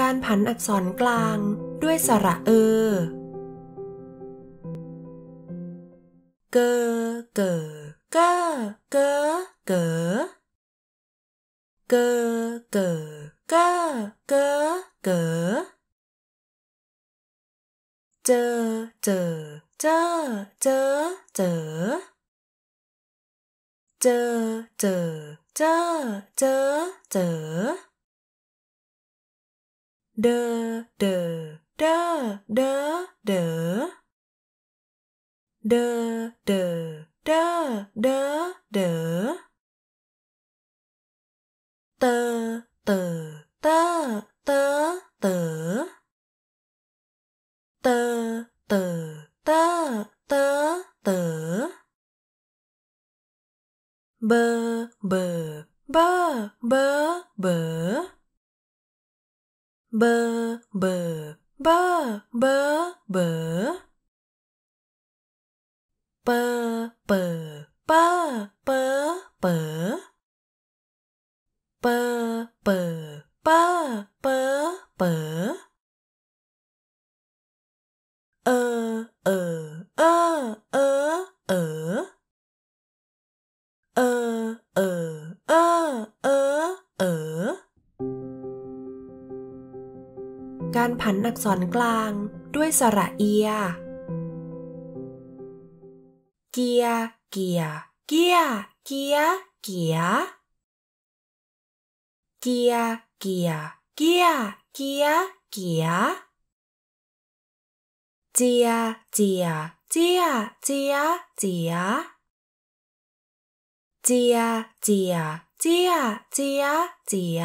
การผันอักษรกลางด้วยสระเออเกอเกอเกอเกอเกอเกอเกอเกอเกอเกอเจอเจอ เจอเจอเจอเจอ เจอเจอเจอเจอ的的的的的，的的的的的，的的的的的，的的的的的，的的的的的。เบอร์เบอร์เบอร์เบอร์เบอร์เปอร์เปอร์เปอร์เปอร์เปอร์เปอร์เปอร์เปอร์เปอร์การผันอักษรกลางด้วยสระเอีย เกีย เกีย เกีย เกีย เกีย เกีย เกีย เกีย เกีย เกียเจียเจียเจียเจียเจียเจียเจียเจียเจียเจีย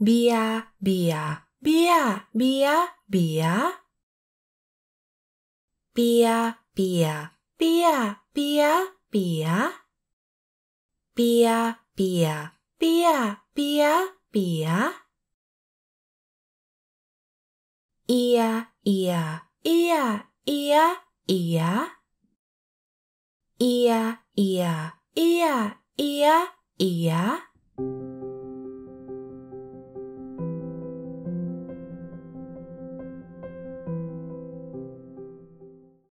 Bia, bia, bia, bia, bia. Bia, bia, bia, bia, bia. Bia, bia, bia, bia, bia. Ia, ia, ia, ia, ia. Ia, ia, ia, ia, ia.